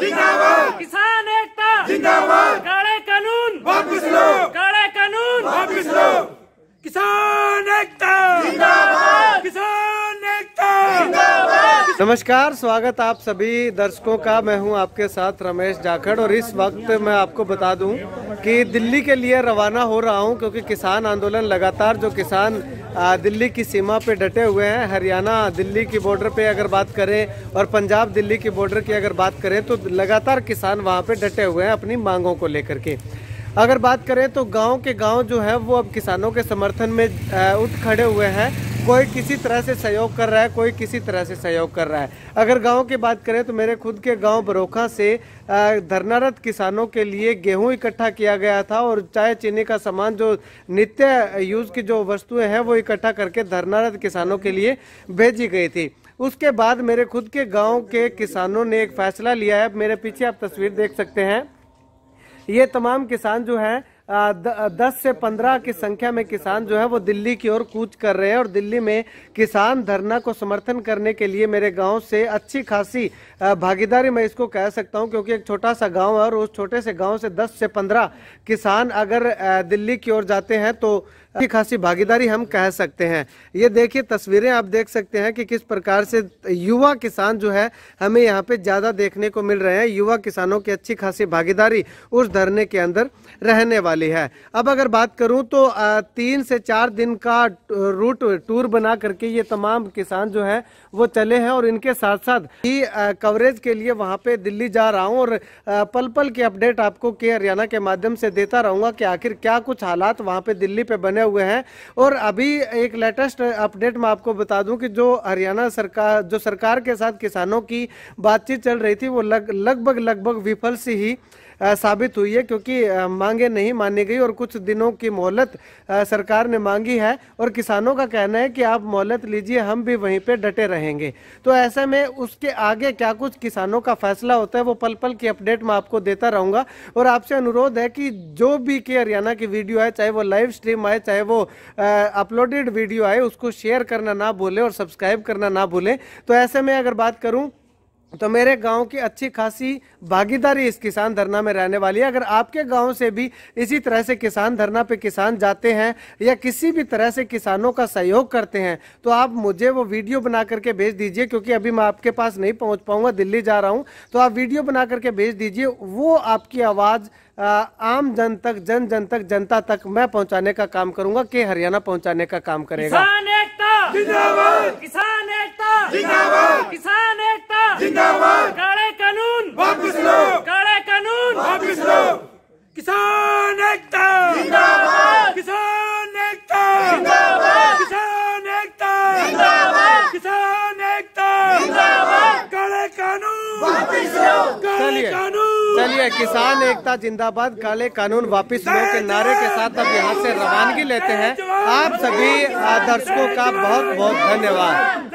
जिंदाबाद किसान एकता जिंदाबाद काले कानून वापस लो काले कानून वापस लो किसान एकता जिंदाबाद किसान एकता जिंदाबाद नमस्कार स्वागत आप सभी दर्शकों का मैं हूं आपके साथ रमेश जाखड़ और इस वक्त मैं आपको बता दूं कि दिल्ली के लिए रवाना हो रहा हूं क्योंकि किसान आंदोलन लगातार जो किसान दिल्ली की सीमा पे डटे हुए हैं हरियाणा दिल्ली की बॉर्डर पे अगर बात करें और पंजाब दिल्ली की बॉर्डर की अगर बात करें तो लगातार किसान वहाँ पे डटे हुए हैं अपनी मांगों को लेकर के अगर बात करें तो गांव के गांव जो है वो अब किसानों के समर्थन में उठ खड़े हुए हैं कोई किसी तरह से सहयोग कर रहा है कोई किसी तरह से सहयोग कर रहा है अगर गाँव की बात करें तो मेरे खुद के गाँव बरोखा से धरनारत किसानों के लिए गेहूँ इकट्ठा किया गया था और चाय चीनी का सामान जो नित्य यूज की जो वस्तुएं हैं वो इकट्ठा करके धरनारत किसानों के लिए भेजी गई थी उसके बाद मेरे खुद के गाँव के किसानों ने एक फैसला लिया है मेरे पीछे आप तस्वीर देख सकते हैं ये तमाम किसान जो हैं दस से पंद्रह की संख्या में किसान जो है वो दिल्ली की ओर कूच कर रहे हैं और दिल्ली में किसान धरना को समर्थन करने के लिए मेरे गांव से अच्छी खासी भागीदारी मैं इसको कह सकता हूं क्योंकि एक छोटा सा गांव है और उस छोटे से गांव से दस से पंद्रह किसान अगर दिल्ली की ओर जाते हैं तो अच्छी खासी भागीदारी हम कह सकते हैं ये देखिए तस्वीरें आप देख सकते हैं कि किस प्रकार से युवा किसान जो है हमें यहाँ पे ज़्यादा देखने को मिल रहे हैं युवा किसानों की अच्छी खासी भागीदारी उस धरने के अंदर रहने वाली है अब अगर बात करूँ तो तीन से चार दिन का रूट टूर बना करके ये तमाम किसान जो है वो चले हैं और इनके साथ साथ ही कवरेज के लिए वहाँ पे दिल्ली जा रहा हूँ और पल पल की अपडेट आपको के हरियाणा के माध्यम से देता रहूंगा कि आखिर क्या कुछ हालात वहाँ पे दिल्ली पे बने बने हुए हैं और अभी एक लेटेस्ट अपडेट मैं आपको बता दूं कि जो हरियाणा सरकार जो सरकार के साथ किसानों की बातचीत चल रही थी वो लग लगभग लगभग विफल सी ही साबित हुई है क्योंकि मांगे नहीं मानी गई और कुछ दिनों की मोहलत सरकार ने मांगी है और किसानों का कहना है कि आप मोहलत लीजिए हम भी वहीं पर डटे रहेंगे तो ऐसे में उसके आगे क्या कुछ किसानों का फैसला होता है वो पल पल की अपडेट मैं आपको देता रहूँगा और आपसे अनुरोध है कि जो भी के हरियाणा की वीडियो है चाहे वो लाइव स्ट्रीम आए चाहे वो अपलोडेड वीडियो आए उसको शेयर करना ना भूलें और सब्सक्राइब करना ना भूलें तो ऐसे में अगर बात करूँ तो मेरे गांव की अच्छी खासी भागीदारी इस किसान धरना में रहने वाली है अगर आपके गांव से भी इसी तरह से किसान धरना पे किसान जाते हैं या किसी भी तरह से किसानों का सहयोग करते हैं तो आप मुझे वो वीडियो बना करके भेज दीजिए क्योंकि अभी मैं आपके पास नहीं पहुंच पाऊंगा दिल्ली जा रहा हूं तो आप वीडियो बना करके भेज दीजिए वो आपकी आवाज़ आम जन तक जन जन तक जनता तक मैं पहुंचाने का काम करूंगा के हरियाणा पहुंचाने का काम करेगा किसान एकता किसान एकता किसान जिंदाबाद काले कानून वापस लो काले कानून वापस लो किसान एकता जिंदाबाद किसान एकता जिंदाबाद किसान एकता जिंदाबाद किसान एकता जिंदाबाद काले कानून वापस लो काले कानून चलिए किसान एकता जिंदाबाद काले कानून वापस लो के नारे के साथ अब यहाँ से रवानगी लेते हैं आप सभी दर्शकों का बहुत बहुत धन्यवाद